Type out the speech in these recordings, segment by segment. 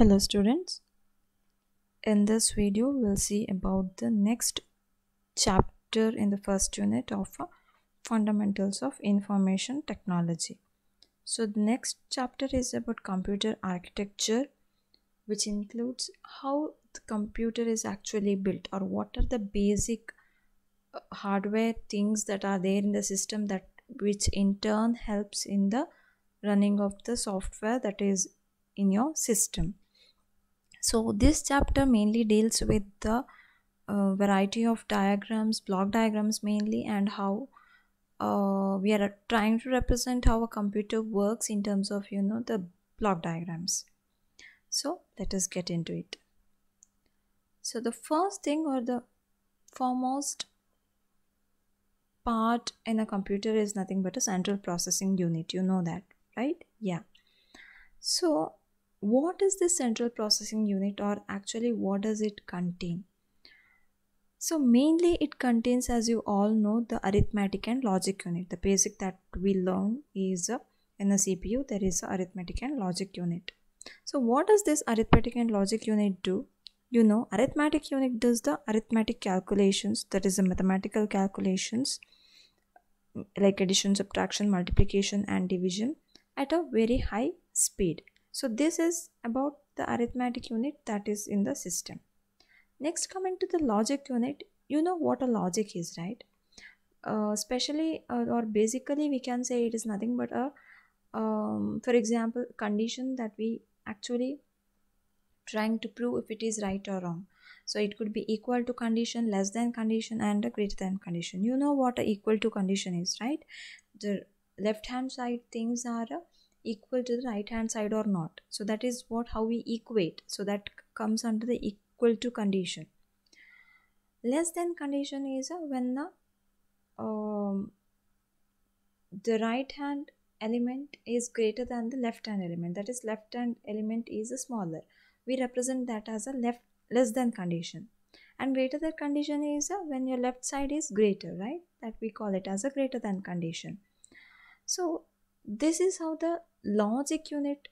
hello students in this video we'll see about the next chapter in the first unit of uh, fundamentals of information technology so the next chapter is about computer architecture which includes how the computer is actually built or what are the basic uh, hardware things that are there in the system that which in turn helps in the running of the software that is in your system so this chapter mainly deals with the uh, variety of diagrams block diagrams mainly and how uh, we are trying to represent how a computer works in terms of you know the block diagrams so let us get into it so the first thing or the foremost part in a computer is nothing but a central processing unit you know that right yeah so what is the central processing unit or actually what does it contain so mainly it contains as you all know the arithmetic and logic unit the basic that we learn is uh, in the cpu there is arithmetic and logic unit so what does this arithmetic and logic unit do you know arithmetic unit does the arithmetic calculations that is the mathematical calculations like addition subtraction multiplication and division at a very high speed so this is about the arithmetic unit that is in the system. Next coming to the logic unit, you know what a logic is, right? Uh, especially uh, or basically we can say it is nothing but a, um, for example, condition that we actually trying to prove if it is right or wrong. So it could be equal to condition, less than condition and a greater than condition. You know what a equal to condition is, right? The left hand side things are equal to the right hand side or not so that is what how we equate so that comes under the equal to condition less than condition is uh, when the um, the right hand element is greater than the left hand element that is left hand element is smaller we represent that as a left less than condition and greater than condition is uh, when your left side is greater right that we call it as a greater than condition so this is how the logic unit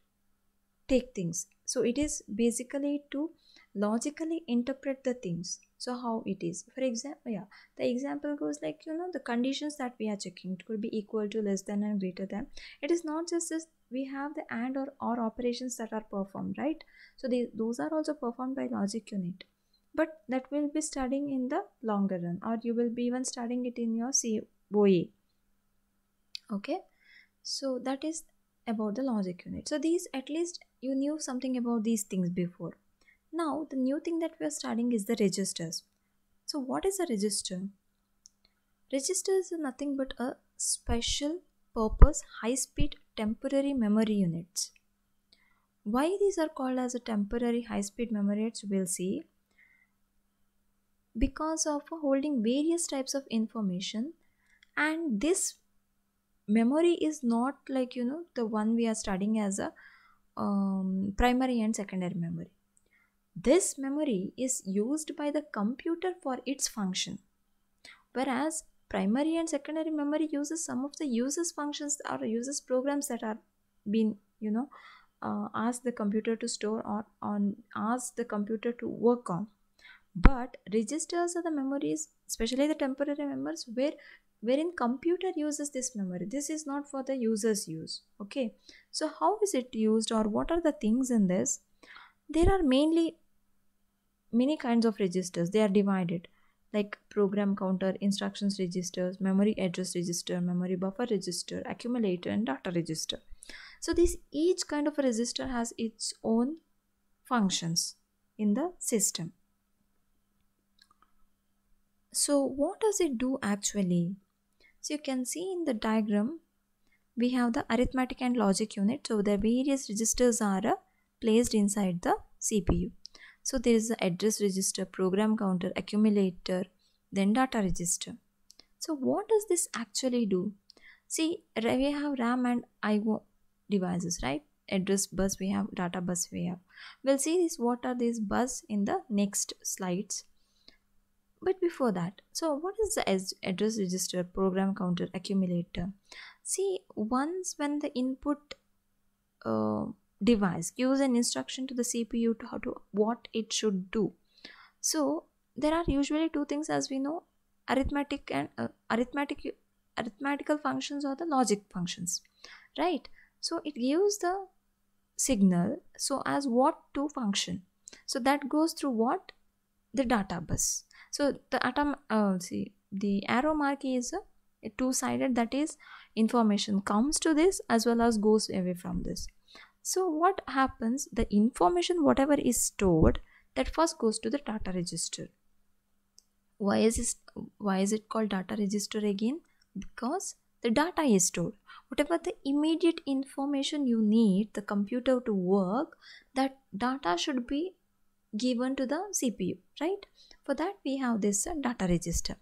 take things so it is basically to logically interpret the things so how it is for example yeah the example goes like you know the conditions that we are checking it could be equal to less than and greater than it is not just this we have the and or or operations that are performed right so they, those are also performed by logic unit but that will be studying in the longer run or you will be even studying it in your COE okay so that is about the logic unit so these at least you knew something about these things before now the new thing that we are studying is the registers so what is a register register is nothing but a special purpose high speed temporary memory units why these are called as a temporary high speed memory units we'll see because of holding various types of information and this memory is not like you know the one we are studying as a um, primary and secondary memory this memory is used by the computer for its function whereas primary and secondary memory uses some of the uses functions or uses programs that are being you know uh, ask the computer to store or on ask the computer to work on but registers are the memories especially the temporary memories where wherein computer uses this memory this is not for the user's use okay so how is it used or what are the things in this there are mainly many kinds of registers they are divided like program counter instructions registers memory address register memory buffer register accumulator and data register so this each kind of register has its own functions in the system so what does it do actually so you can see in the diagram, we have the arithmetic and logic unit. So the various registers are uh, placed inside the CPU. So there is the address register, program counter, accumulator, then data register. So what does this actually do? See, we have RAM and I/O devices, right? Address bus we have, data bus we have. We'll see this. What are these bus in the next slides? but before that so what is the address register program counter accumulator see once when the input uh, device gives an instruction to the cpu to how to what it should do so there are usually two things as we know arithmetic and uh, arithmetic arithmetical functions or the logic functions right so it gives the signal so as what to function so that goes through what the data bus so the atom uh, see the arrow mark is a two-sided that is information comes to this as well as goes away from this so what happens the information whatever is stored that first goes to the data register why is this why is it called data register again because the data is stored whatever the immediate information you need the computer to work that data should be given to the CPU, right? For that, we have this uh, data register.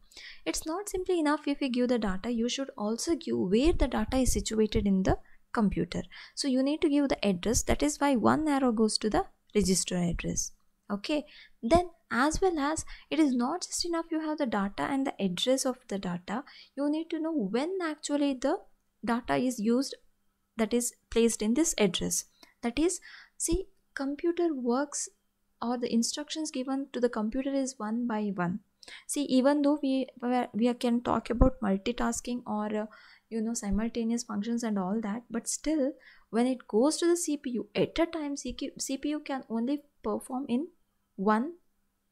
It's not simply enough if you give the data, you should also give where the data is situated in the computer. So you need to give the address. That is why one arrow goes to the register address. Okay. Then as well as it is not just enough you have the data and the address of the data. You need to know when actually the data is used that is placed in this address. That is see computer works or the instructions given to the computer is one by one see even though we we can talk about multitasking or uh, you know simultaneous functions and all that but still when it goes to the cpu at a time cpu can only perform in one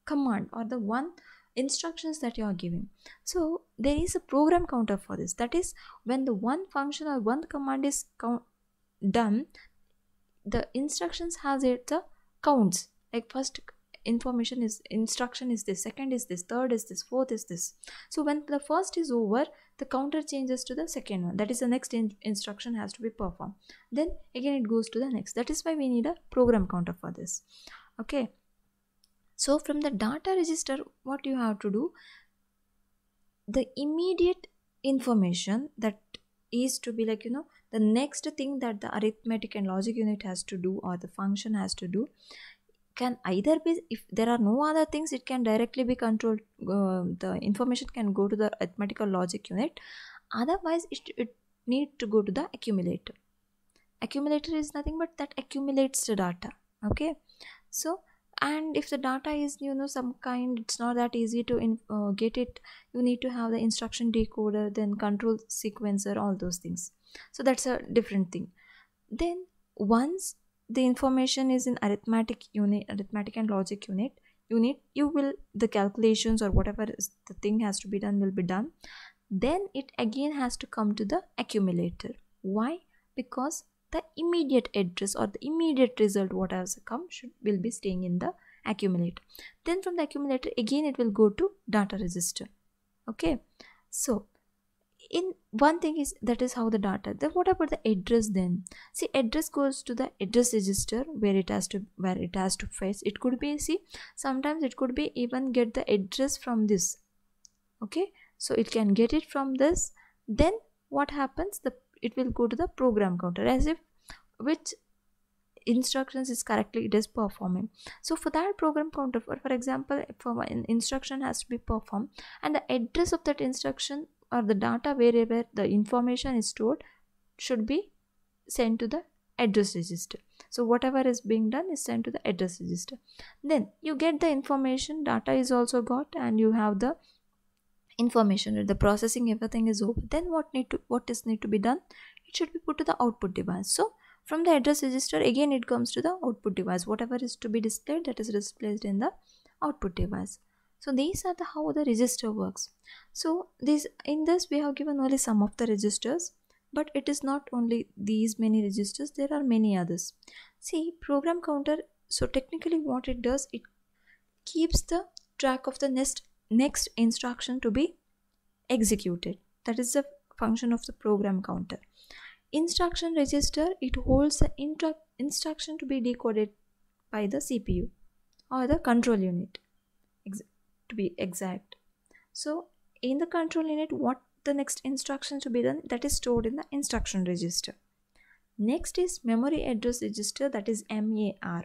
command or the one instructions that you are giving so there is a program counter for this that is when the one function or one command is count done the instructions has it the uh, counts like first information is instruction is this second is this third is this fourth is this so when the first is over the counter changes to the second one that is the next in instruction has to be performed then again it goes to the next that is why we need a program counter for this okay so from the data register what you have to do the immediate information that is to be like you know the next thing that the arithmetic and logic unit has to do or the function has to do can either be if there are no other things it can directly be controlled uh, the information can go to the arithmetical logic unit otherwise it, it need to go to the accumulator accumulator is nothing but that accumulates the data okay so and if the data is you know some kind it's not that easy to in, uh, get it you need to have the instruction decoder then control sequencer all those things so that's a different thing then once the information is in arithmetic unit arithmetic and logic unit unit you will the calculations or whatever is the thing has to be done will be done then it again has to come to the accumulator why because the immediate address or the immediate result what has come should will be staying in the accumulator then from the accumulator again it will go to data register okay so in one thing is that is how the data then what about the address then see address goes to the address register where it has to where it has to fetch it could be see sometimes it could be even get the address from this okay so it can get it from this then what happens the it will go to the program counter as if which instructions is correctly it is performing so for that program counter for, for example for an instruction has to be performed and the address of that instruction or the data wherever the information is stored should be sent to the address register so whatever is being done is sent to the address register then you get the information data is also got and you have the information the processing everything is over then what need to what is need to be done it should be put to the output device so from the address register again it comes to the output device whatever is to be displayed that is displayed in the output device so these are the how the register works so this in this we have given only some of the registers but it is not only these many registers there are many others see program counter so technically what it does it keeps the track of the next next instruction to be executed that is the function of the program counter instruction register it holds the instruction to be decoded by the cpu or the control unit to be exact so in the control unit what the next instruction to be done that is stored in the instruction register next is memory address register that is mar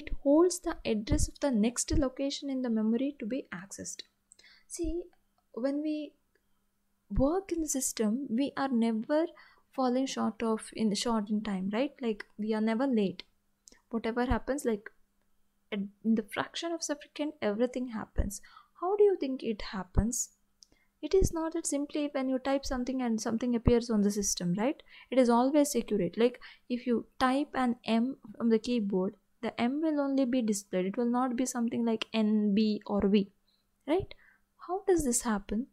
it holds the address of the next location in the memory to be accessed see when we work in the system we are never falling short of in short in time right like we are never late whatever happens like in the fraction of second everything happens how do you think it happens it is not that simply when you type something and something appears on the system right it is always accurate like if you type an m from the keyboard the m will only be displayed it will not be something like n b or v right how does this happen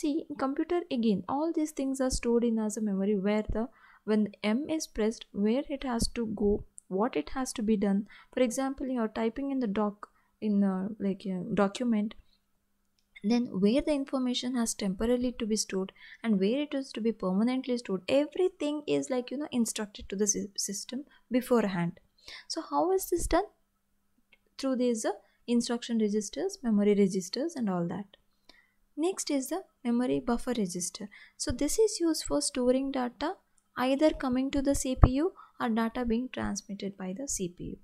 see computer again all these things are stored in as a memory where the when m is pressed where it has to go what it has to be done for example you're typing in the doc in uh, like a uh, document then where the information has temporarily to be stored and where it is to be permanently stored everything is like you know instructed to the system beforehand so how is this done through these uh, instruction registers memory registers and all that next is the memory buffer register so this is used for storing data either coming to the cpu are data being transmitted by the CPU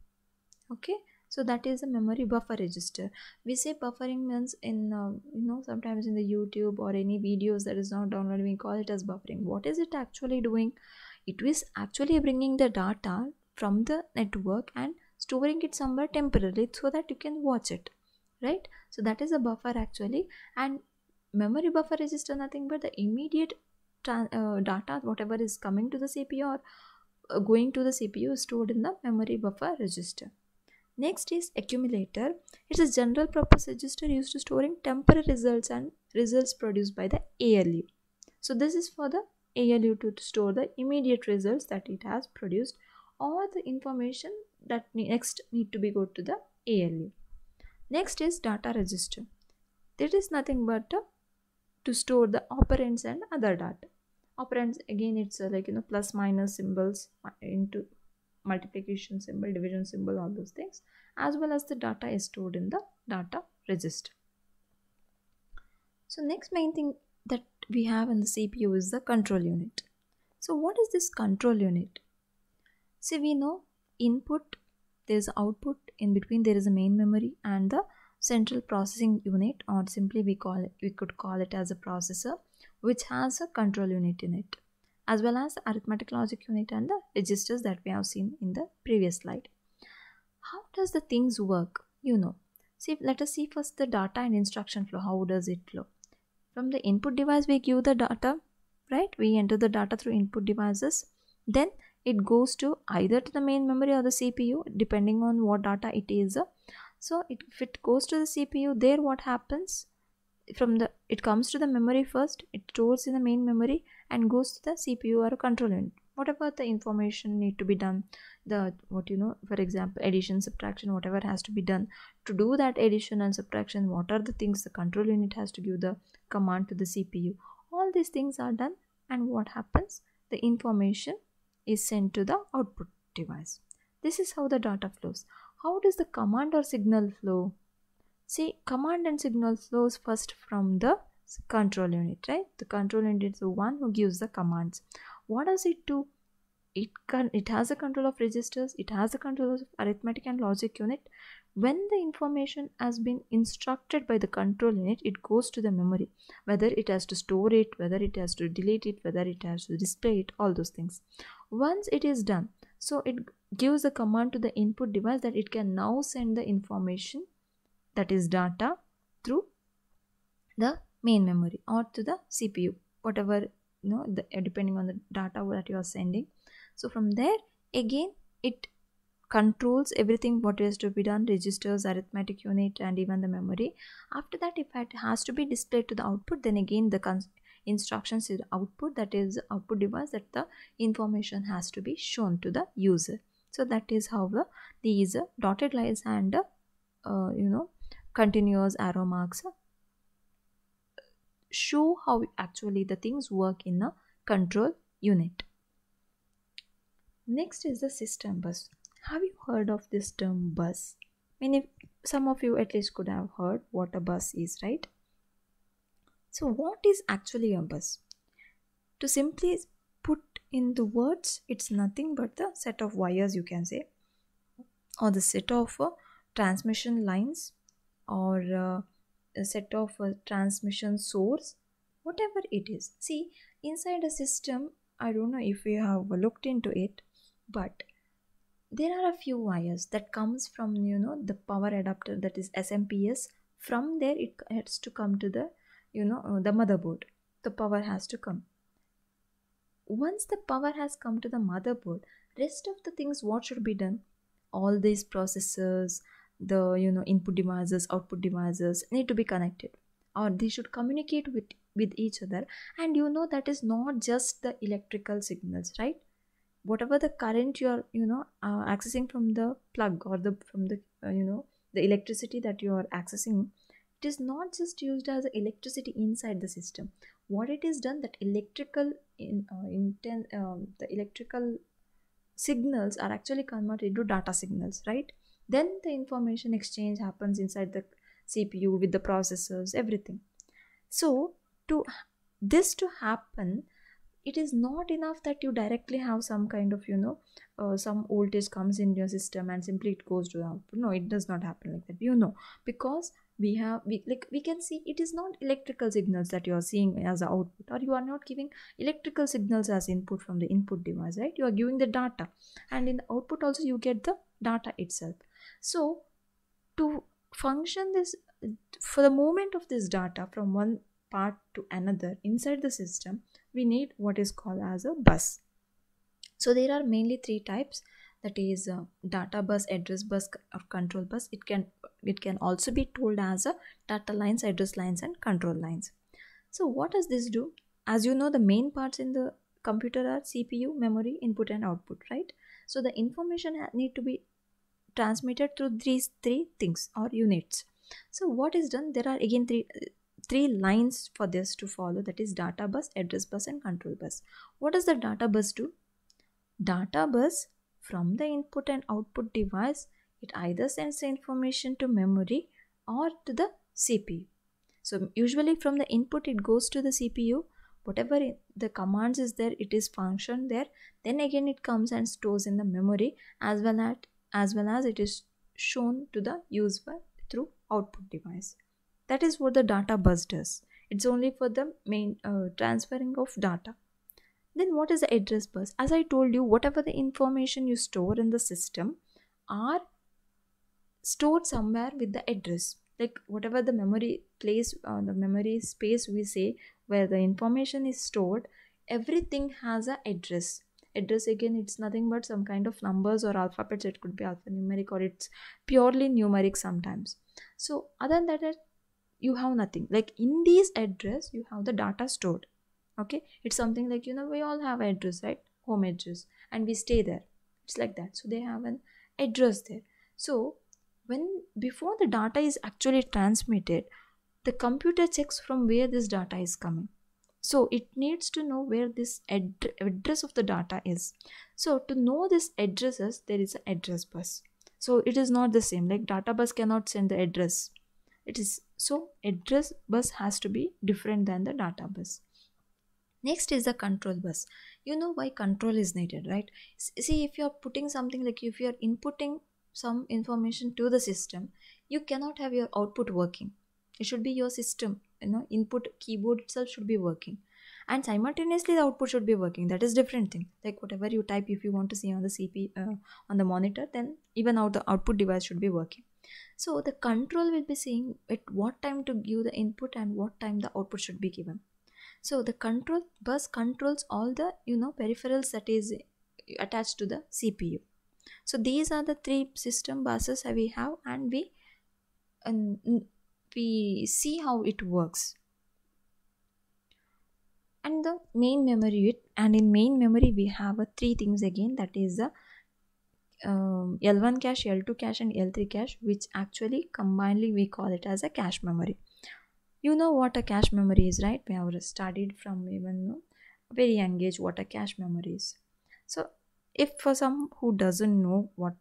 okay so that is the memory buffer register we say buffering means in uh, you know sometimes in the youtube or any videos that is not downloaded we call it as buffering what is it actually doing it is actually bringing the data from the network and storing it somewhere temporarily so that you can watch it right so that is a buffer actually and memory buffer register nothing but the immediate uh, data whatever is coming to the cpu or going to the CPU stored in the memory buffer register. Next is accumulator. It's a general purpose register used to storing temporary results and results produced by the ALU. So this is for the ALU to store the immediate results that it has produced or the information that next need to be go to the ALU. Next is data register. It is nothing but uh, to store the operands and other data operands oh, again it's uh, like you know plus minus symbols uh, into multiplication symbol division symbol all those things as well as the data is stored in the data register so next main thing that we have in the cpu is the control unit so what is this control unit see we know input there's output in between there is a main memory and the central processing unit or simply we call it we could call it as a processor which has a control unit in it as well as the arithmetic logic unit and the registers that we have seen in the previous slide. How does the things work? You know. See, let us see first the data and instruction flow. How does it flow? From the input device, we give the data, right? We enter the data through input devices. Then it goes to either to the main memory or the CPU, depending on what data it is. So if it goes to the CPU, there what happens? from the it comes to the memory first it stores in the main memory and goes to the cpu or control unit whatever the information need to be done the what you know for example addition subtraction whatever has to be done to do that addition and subtraction what are the things the control unit has to give the command to the cpu all these things are done and what happens the information is sent to the output device this is how the data flows how does the command or signal flow See, command and signal flows first from the control unit, right? The control unit is the one who gives the commands. What does it do? It can it has a control of registers, it has a control of arithmetic and logic unit. When the information has been instructed by the control unit, it goes to the memory. Whether it has to store it, whether it has to delete it, whether it has to display it, all those things. Once it is done, so it gives a command to the input device that it can now send the information that is data through the main memory or to the CPU whatever you know the, depending on the data that you are sending so from there again it controls everything what has to be done registers arithmetic unit and even the memory after that if it has to be displayed to the output then again the instructions is output that is output device that the information has to be shown to the user so that is how the these dotted lines and uh, you know continuous arrow marks show how actually the things work in a control unit. Next is the system bus. Have you heard of this term bus? Many, some of you at least could have heard what a bus is, right? So what is actually a bus? To simply put in the words, it's nothing but the set of wires you can say or the set of uh, transmission lines or uh, a set of a uh, transmission source whatever it is see inside a system i don't know if we have looked into it but there are a few wires that comes from you know the power adapter that is smps from there it has to come to the you know uh, the motherboard the power has to come once the power has come to the motherboard rest of the things what should be done all these processors the you know input devices output devices need to be connected or they should communicate with with each other and you know that is not just the electrical signals right whatever the current you are you know uh, accessing from the plug or the from the uh, you know the electricity that you are accessing it is not just used as electricity inside the system what it is done that electrical in, uh, inten- um, the electrical signals are actually converted to data signals right then the information exchange happens inside the cpu with the processors everything so to this to happen it is not enough that you directly have some kind of you know uh, some voltage comes in your system and simply it goes to the output no it does not happen like that you know because we have we, like we can see it is not electrical signals that you are seeing as the output or you are not giving electrical signals as input from the input device right you are giving the data and in the output also you get the data itself so to function this for the movement of this data from one part to another inside the system, we need what is called as a bus. So there are mainly three types that is uh, data bus address bus or uh, control bus it can it can also be told as a data lines address lines and control lines so what does this do as you know the main parts in the computer are cpu memory input and output right so the information need to be transmitted through these three things or units so what is done there are again three three lines for this to follow that is data bus address bus and control bus what does the data bus do data bus from the input and output device it either sends the information to memory or to the cpu so usually from the input it goes to the cpu whatever the commands is there it is function there then again it comes and stores in the memory as well as as well as it is shown to the user through output device. That is what the data bus does. It's only for the main uh, transferring of data. Then what is the address bus? As I told you, whatever the information you store in the system are stored somewhere with the address. Like whatever the memory place, uh, the memory space we say where the information is stored, everything has a address address again it's nothing but some kind of numbers or alphabets it could be alphanumeric or it's purely numeric sometimes so other than that you have nothing like in this address you have the data stored okay it's something like you know we all have address right home address and we stay there it's like that so they have an address there so when before the data is actually transmitted the computer checks from where this data is coming so it needs to know where this ad address of the data is so to know this addresses there is an address bus so it is not the same like data bus cannot send the address it is so address bus has to be different than the data bus next is the control bus you know why control is needed right see if you are putting something like if you are inputting some information to the system you cannot have your output working it should be your system you know input keyboard itself should be working and simultaneously the output should be working that is different thing like whatever you type if you want to see on the cp uh, on the monitor then even out the output device should be working so the control will be seeing at what time to give the input and what time the output should be given so the control bus controls all the you know peripherals that is uh, attached to the cpu so these are the three system buses we have and we and we see how it works and the main memory it and in main memory we have three things again that is the uh, um, L1 cache, L2 cache and L3 cache which actually combinedly we call it as a cache memory. You know what a cache memory is right? We have studied from even very young age what a cache memory is. So if for some who doesn't know what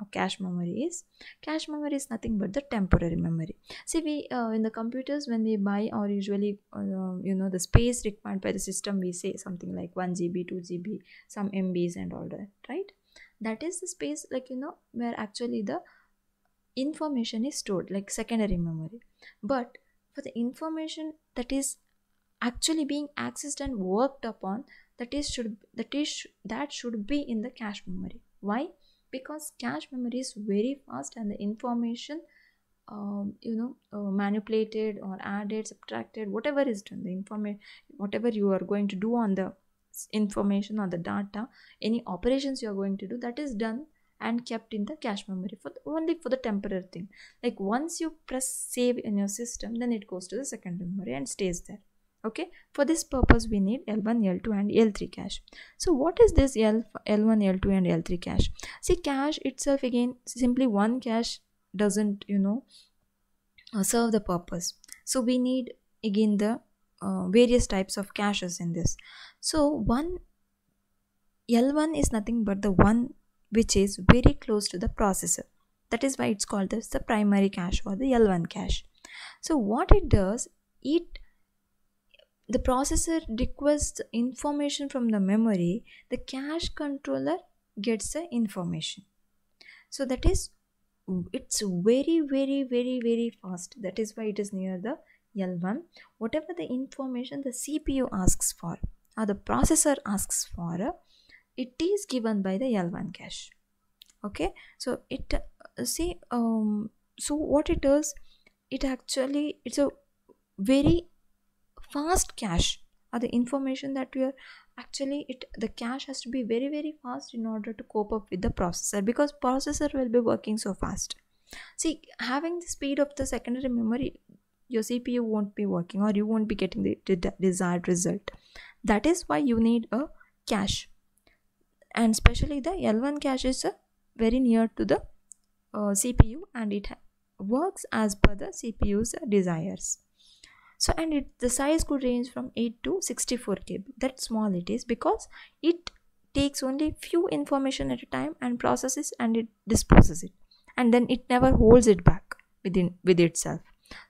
or cache memory is cache memory is nothing but the temporary memory see we uh, in the computers when we buy or usually uh, you know the space required by the system we say something like 1 gb 2 gb some mbs and all that right that is the space like you know where actually the information is stored like secondary memory but for the information that is actually being accessed and worked upon that is should that is that should be in the cache memory why because cache memory is very fast and the information um, you know uh, manipulated or added subtracted whatever is done the information whatever you are going to do on the information or the data any operations you are going to do that is done and kept in the cache memory for the, only for the temporary thing like once you press save in your system then it goes to the secondary memory and stays there okay for this purpose we need l1 l2 and l3 cache so what is this L, l1 l2 and l3 cache see cache itself again simply one cache doesn't you know uh, serve the purpose so we need again the uh, various types of caches in this so one l1 is nothing but the one which is very close to the processor that is why it's called as the primary cache or the l1 cache so what it does it the processor requests information from the memory the cache controller gets the information so that is it's very very very very fast that is why it is near the L1 whatever the information the CPU asks for or the processor asks for it is given by the L1 cache okay so it see um so what it does it actually it's a very fast cache are the information that we are actually it the cache has to be very very fast in order to cope up with the processor because processor will be working so fast see having the speed of the secondary memory your cpu won't be working or you won't be getting the, desired result that is why you need a cache and especially the l1 cache is uh, very near to the uh, cpu and it works as per the cpu's desires so and it the size could range from 8 to 64 kb that small it is because it takes only few information at a time and processes and it disposes it and then it never holds it back within with itself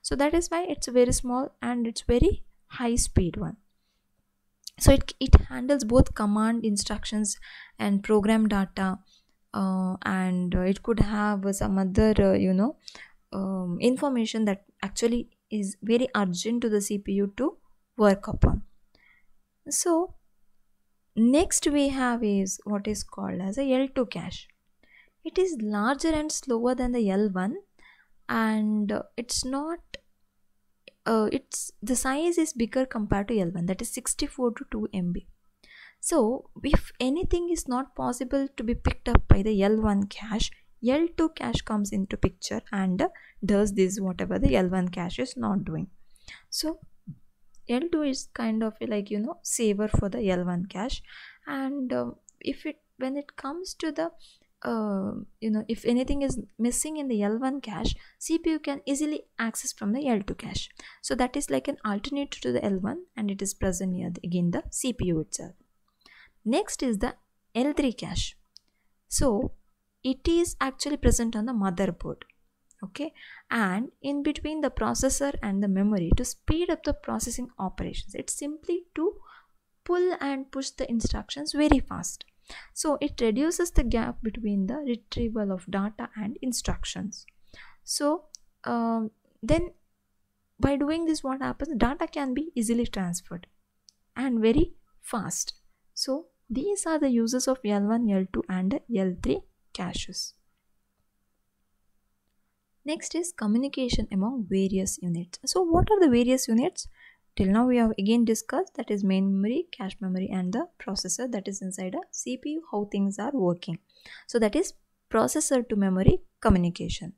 so that is why it's very small and it's very high speed one so it, it handles both command instructions and program data uh, and it could have some other uh, you know um, information that actually is very urgent to the CPU to work upon. So next we have is what is called as a L2 cache. It is larger and slower than the L1 and it's not uh, it's the size is bigger compared to L1 that is 64 to 2 MB. So if anything is not possible to be picked up by the L1 cache L2 cache comes into picture and does this whatever the L1 cache is not doing. So L2 is kind of like you know saver for the L1 cache and uh, if it when it comes to the uh, you know if anything is missing in the L1 cache CPU can easily access from the L2 cache. So that is like an alternate to the L1 and it is present near the, again the CPU itself. Next is the L3 cache. So it is actually present on the motherboard okay and in between the processor and the memory to speed up the processing operations it's simply to pull and push the instructions very fast so it reduces the gap between the retrieval of data and instructions so um, then by doing this what happens data can be easily transferred and very fast so these are the uses of l1 l2 and l3 caches. Next is communication among various units. So what are the various units? Till now we have again discussed that is main memory, cache memory and the processor that is inside a CPU how things are working. So that is processor to memory communication.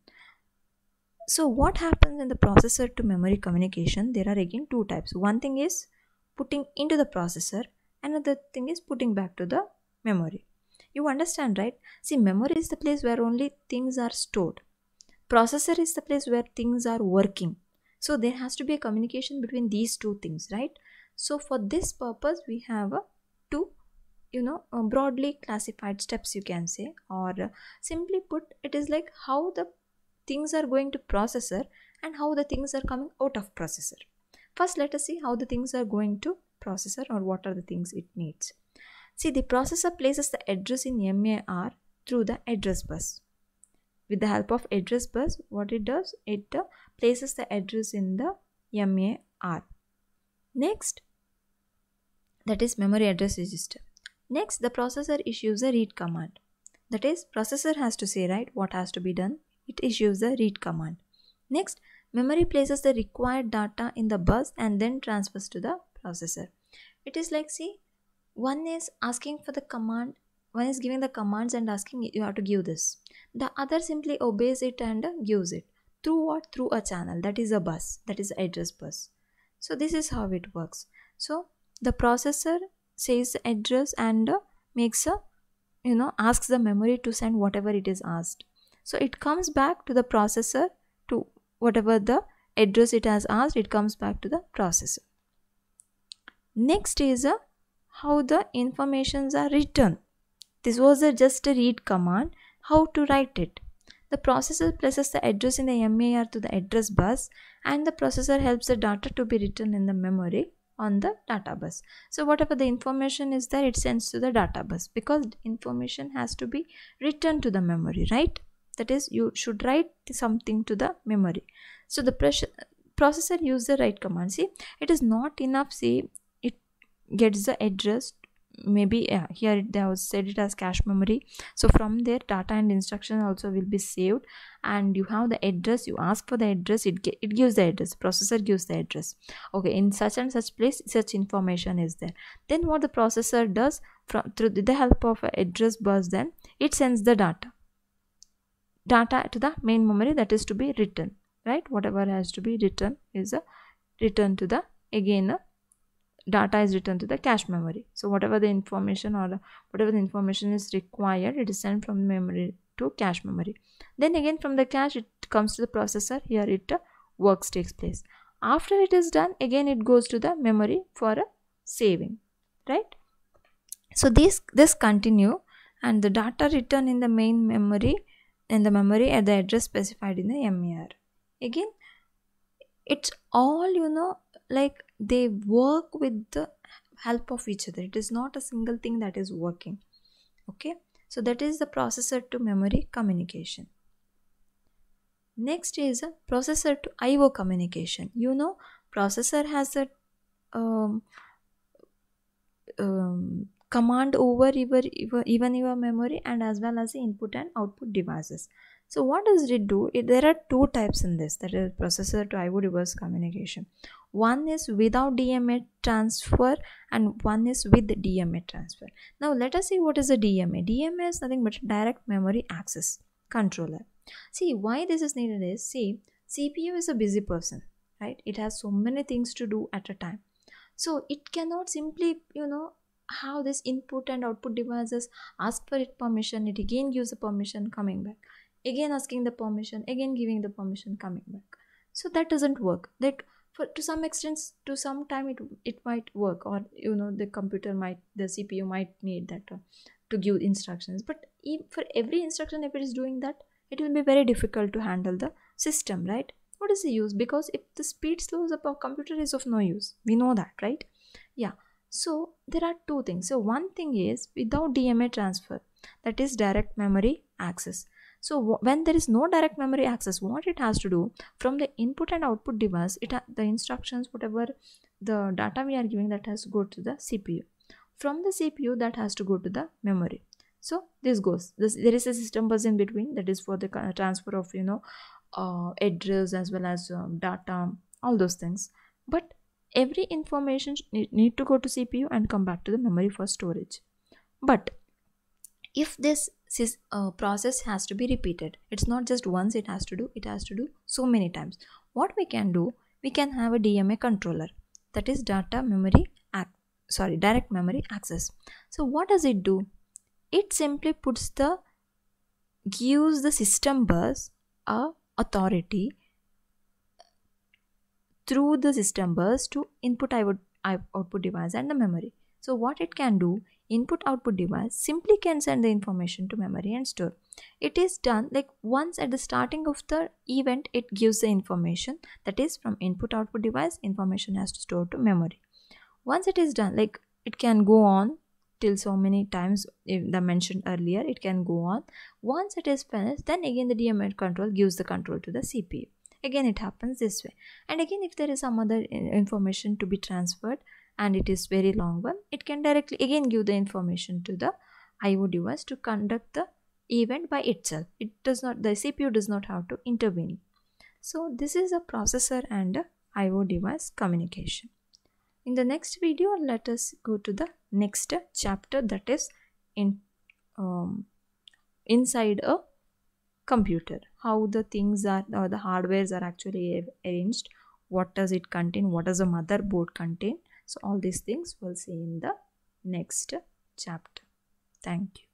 So what happens in the processor to memory communication? There are again two types. One thing is putting into the processor another thing is putting back to the memory you understand, right? See, memory is the place where only things are stored. Processor is the place where things are working. So there has to be a communication between these two things, right? So for this purpose, we have a two, you know, uh, broadly classified steps you can say, or uh, simply put, it is like how the things are going to processor and how the things are coming out of processor. First, let us see how the things are going to processor or what are the things it needs. See, the processor places the address in MAR through the address bus. With the help of address bus, what it does? It uh, places the address in the MAR. Next, that is memory address register. Next, the processor issues a read command. That is, processor has to say, right, what has to be done. It issues a read command. Next, memory places the required data in the bus and then transfers to the processor. It is like, see, one is asking for the command one is giving the commands and asking you have to give this the other simply obeys it and uh, gives it through what through a channel that is a bus that is address bus so this is how it works so the processor says address and uh, makes a you know asks the memory to send whatever it is asked so it comes back to the processor to whatever the address it has asked it comes back to the processor next is a uh, how the informations are written. This was a just a read command, how to write it. The processor places the address in the MAR to the address bus and the processor helps the data to be written in the memory on the data bus. So whatever the information is there, it sends to the data bus because information has to be written to the memory, right? That is, you should write something to the memory. So the pressure, processor use the write command. See, it is not enough. See, gets the address maybe yeah, here they have set it as cache memory so from there data and instruction also will be saved and you have the address you ask for the address it, it gives the address processor gives the address okay in such and such place such information is there then what the processor does from through the help of address bus then it sends the data data to the main memory that is to be written right whatever has to be written is a return to the again a data is returned to the cache memory so whatever the information or whatever the information is required it is sent from memory to cache memory then again from the cache it comes to the processor here it uh, works takes place after it is done again it goes to the memory for a saving right so this this continue and the data return in the main memory in the memory at the address specified in the MER again it's all you know like they work with the help of each other it is not a single thing that is working okay so that is the processor to memory communication next is a processor to io communication you know processor has a um, um, command over even even your memory and as well as the input and output devices so what does it do it, there are two types in this that is processor to IO reverse communication one is without DMA transfer and one is with DMA transfer now let us see what is a DMA DMA is nothing but direct memory access controller see why this is needed is see CPU is a busy person right it has so many things to do at a time so it cannot simply you know how this input and output devices ask for it permission it again gives a permission coming back again asking the permission again giving the permission coming back so that doesn't work that for to some extent to some time it it might work or you know the computer might the cpu might need that to, uh, to give instructions but for every instruction if it is doing that it will be very difficult to handle the system right what is the use because if the speed slows up our computer is of no use we know that right yeah so there are two things so one thing is without dma transfer that is direct memory access so when there is no direct memory access, what it has to do from the input and output device, it the instructions, whatever the data we are giving that has to go to the CPU. From the CPU that has to go to the memory. So this goes, this, there is a system bus in between that is for the transfer of, you know, uh, address as well as um, data, all those things. But every information need to go to CPU and come back to the memory for storage. But if this this uh, process has to be repeated it's not just once it has to do it has to do so many times what we can do we can have a dma controller that is data memory ac- sorry direct memory access so what does it do it simply puts the gives the system bus a authority through the system bus to input output device and the memory so what it can do input output device simply can send the information to memory and store it is done like once at the starting of the event it gives the information that is from input output device information has to store to memory once it is done like it can go on till so many times if eh, the mentioned earlier it can go on once it is finished then again the DMA control gives the control to the cpu again it happens this way and again if there is some other eh, information to be transferred and it is very long one it can directly again give the information to the IO device to conduct the event by itself it does not the CPU does not have to intervene so this is a processor and a IO device communication in the next video let us go to the next chapter that is in um, inside a computer how the things are or the hardwares are actually arranged what does it contain what does a motherboard contain so all these things we'll see in the next chapter. Thank you.